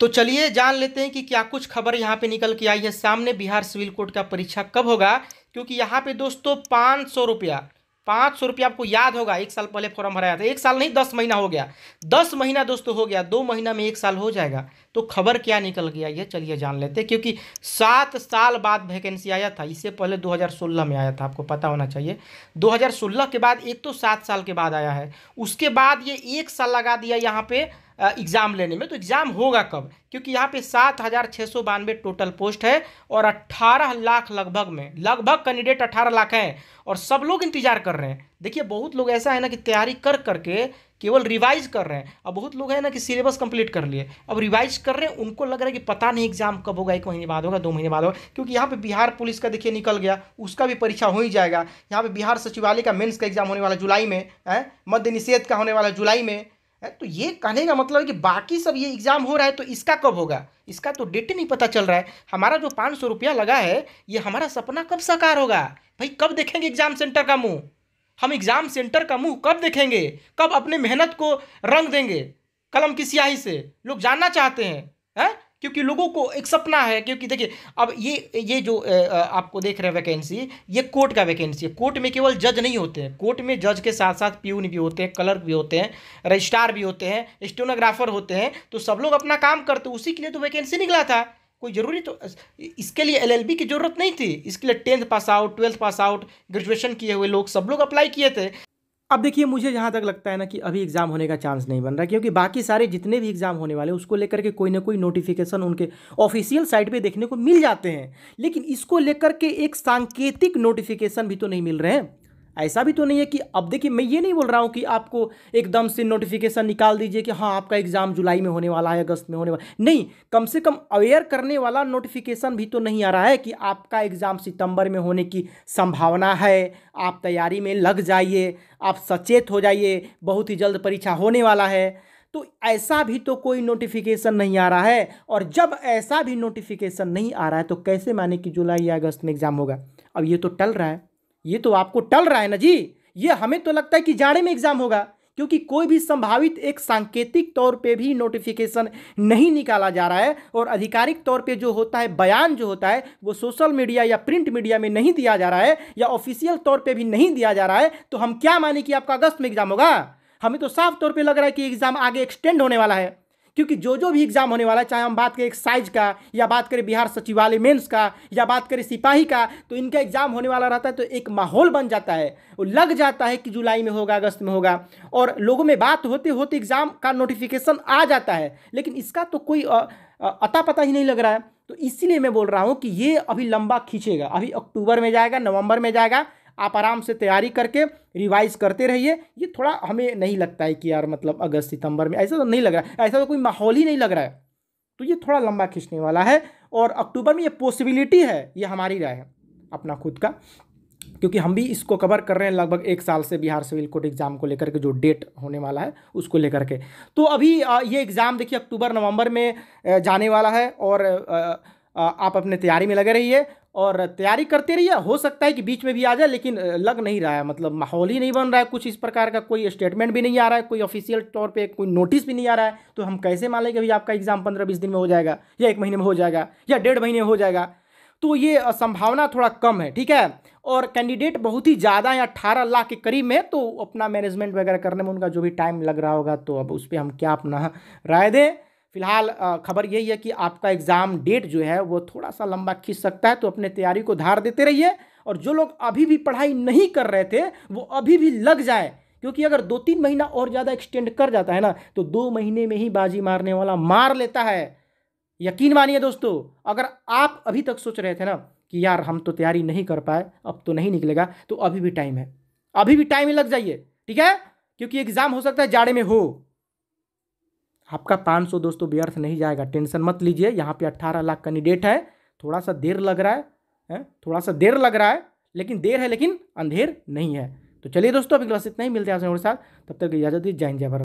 तो चलिए जान लेते हैं कि क्या कुछ खबर यहाँ पे निकल के आई है सामने बिहार सिविल कोर्ट का परीक्षा कब होगा क्योंकि यहाँ पे दोस्तों पाँच सौ रुपया पाँच सौ रुपया आपको याद होगा एक साल पहले फॉर्म भराया था एक साल नहीं दस महीना हो गया दस महीना दोस्तों हो गया दो महीना में एक साल हो जाएगा तो खबर क्या निकल गया ये चलिए जान लेते हैं क्योंकि सात साल बाद वैकेंसी आया था इससे पहले 2016 में आया था आपको पता होना चाहिए 2016 के बाद एक तो सात साल के बाद आया है उसके बाद ये एक साल लगा दिया यहाँ पर एग्ज़ाम लेने में तो एग्ज़ाम होगा कब क्योंकि यहाँ पे सात हज़ार छः सौ बानवे टोटल पोस्ट है और अट्ठारह लाख लगभग में लगभग कैंडिडेट अट्ठारह लाख हैं और सब लोग इंतजार कर रहे हैं देखिए बहुत लोग ऐसा है ना कि तैयारी कर करके केवल रिवाइज कर रहे हैं अब बहुत लोग हैं ना कि सिलेबस कंप्लीट कर लिए अब रिवाइज कर रहे हैं उनको लग रहा है कि पता नहीं एग्जाम कब होगा एक महीने बाद होगा दो महीने बाद होगा क्योंकि यहाँ पे बिहार पुलिस का देखिए निकल गया उसका भी परीक्षा हो ही जाएगा यहाँ पे बिहार सचिवालय का मेंस का एग्जाम होने वाला जुलाई में है मध्य निषेध का होने वाला जुलाई में है तो ये कहने का मतलब है कि बाकी सब ये एग्ज़ाम हो रहा है तो इसका कब होगा इसका तो डेट ही नहीं पता चल रहा है हमारा जो पाँच सौ रुपया लगा है ये हमारा सपना कब साकार होगा भाई कब देखेंगे एग्ज़ाम सेंटर का मुँह हम एग्ज़ाम सेंटर का मुँह कब देखेंगे कब अपने मेहनत को रंग देंगे कलम की स्याही से लोग जानना चाहते हैं हैं क्योंकि लोगों को एक सपना है क्योंकि देखिए अब ये ये जो आपको देख रहे हैं वैकेंसी ये कोर्ट का वैकेंसी है कोर्ट में केवल जज नहीं होते हैं कोर्ट में जज के साथ साथ प्यून भी होते हैं क्लर्क भी होते हैं रजिस्ट्रार भी होते हैं स्टेनोग्राफर होते हैं तो सब लोग अपना काम करते उसी के लिए तो वैकेंसी निकला था कोई ज़रूरी तो इसके लिए एल की ज़रूरत नहीं थी इसके लिए tenth pass out twelfth pass out graduation किए हुए लोग सब लोग अप्लाई किए थे अब देखिए मुझे जहाँ तक लगता है ना कि अभी एग्ज़ाम होने का चांस नहीं बन रहा क्योंकि बाकी सारे जितने भी एग्ज़ाम होने वाले उसको लेकर के कोई ना कोई नोटिफिकेशन उनके ऑफिशियल साइट पे देखने को मिल जाते हैं लेकिन इसको लेकर के एक सांकेतिक नोटिफिकेशन भी तो नहीं मिल रहे हैं ऐसा भी तो नहीं है कि अब देखिए मैं ये नहीं बोल रहा हूँ कि आपको एकदम से नोटिफिकेशन निकाल दीजिए कि हाँ आपका एग्ज़ाम जुलाई में होने वाला है अगस्त में होने वाला नहीं कम से कम अवेयर करने वाला नोटिफिकेशन भी तो नहीं आ रहा है कि आपका एग्ज़ाम सितंबर में होने की संभावना है आप तैयारी में लग जाइए आप सचेत हो जाइए बहुत ही जल्द परीक्षा होने वाला है तो ऐसा भी तो कोई नोटिफिकेशन नहीं आ रहा है और जब ऐसा भी नोटिफिकेशन नहीं आ रहा है तो कैसे माने कि जुलाई या अगस्त में एग्ज़ाम होगा अब ये तो टल रहा है ये तो आपको टल रहा है ना जी ये हमें तो लगता है कि जाड़े में एग्जाम होगा क्योंकि कोई भी संभावित एक सांकेतिक तौर पे भी नोटिफिकेशन नहीं निकाला जा रहा है और आधिकारिक तौर पे जो होता है बयान जो होता है वो सोशल मीडिया या प्रिंट मीडिया में नहीं दिया जा रहा है या ऑफिशियल तौर पे भी नहीं दिया जा रहा है तो हम क्या माने कि आपका अगस्त में एग्जाम होगा हमें तो साफ तौर पर लग रहा है कि एग्जाम आगे एक्सटेंड होने वाला है क्योंकि जो जो भी एग्ज़ाम होने वाला है चाहे हम बात करें एक्साइज का या बात करें बिहार सचिवालय मेंस का या बात करें सिपाही का तो इनका एग्ज़ाम होने वाला रहता है तो एक माहौल बन जाता है वो लग जाता है कि जुलाई में होगा अगस्त में होगा और लोगों में बात होते होते एग्ज़ाम का नोटिफिकेशन आ जाता है लेकिन इसका तो कोई अता पता ही नहीं लग रहा है तो इसीलिए मैं बोल रहा हूँ कि ये अभी लंबा खींचेगा अभी अक्टूबर में जाएगा नवंबर में जाएगा आप आराम से तैयारी करके रिवाइज करते रहिए ये थोड़ा हमें नहीं लगता है कि यार मतलब अगस्त सितंबर में ऐसा तो नहीं लग रहा है ऐसा तो कोई माहौल ही नहीं लग रहा है तो ये थोड़ा लंबा खींचने वाला है और अक्टूबर में ये पॉसिबिलिटी है ये हमारी राय है अपना खुद का क्योंकि हम भी इसको कवर कर रहे हैं लगभग एक साल से बिहार सिविल कोर्ट एग्ज़ाम को लेकर के जो डेट होने वाला है उसको लेकर के तो अभी ये एग्ज़ाम देखिए अक्टूबर नवंबर में जाने वाला है और आप अपने तैयारी में लगे रहिए और तैयारी करते रहिए हो सकता है कि बीच में भी आ जाए लेकिन लग नहीं रहा है मतलब माहौल ही नहीं बन रहा है कुछ इस प्रकार का कोई स्टेटमेंट भी नहीं आ रहा है कोई ऑफिशियल तौर पे कोई नोटिस भी नहीं आ रहा है तो हम कैसे मान लेंगे भाई आपका एग्ज़ाम पंद्रह बीस दिन में हो जाएगा या एक महीने में हो जाएगा या डेढ़ महीने हो जाएगा तो ये संभावना थोड़ा कम है ठीक है और कैंडिडेट बहुत ही ज़्यादा या अट्ठारह लाख के करीब में तो अपना मैनेजमेंट वगैरह करने में उनका जो भी टाइम लग रहा होगा तो अब उस पर हम क्या अपना राय दें फिलहाल खबर यही है कि आपका एग्ज़ाम डेट जो है वो थोड़ा सा लंबा खींच सकता है तो अपने तैयारी को धार देते रहिए और जो लोग अभी भी पढ़ाई नहीं कर रहे थे वो अभी भी लग जाए क्योंकि अगर दो तीन महीना और ज़्यादा एक्सटेंड कर जाता है ना तो दो महीने में ही बाजी मारने वाला मार लेता है यकीन मानिए दोस्तों अगर आप अभी तक सोच रहे थे ना कि यार हम तो तैयारी नहीं कर पाए अब तो नहीं निकलेगा तो अभी भी टाइम है अभी भी टाइम लग जाइए ठीक है क्योंकि एग्ज़ाम हो सकता है जाड़े में हो आपका पाँच सौ दोस्तों व्यर्थ नहीं जाएगा टेंशन मत लीजिए यहाँ पे अट्ठारह लाख कैंडिडेट है थोड़ा सा देर लग रहा है, है थोड़ा सा देर लग रहा है लेकिन देर है लेकिन अंधेर नहीं है तो चलिए दोस्तों अभी बस इतना ही मिलते हैं आपसे साथ तब तक इजाजत दी जय जय भारत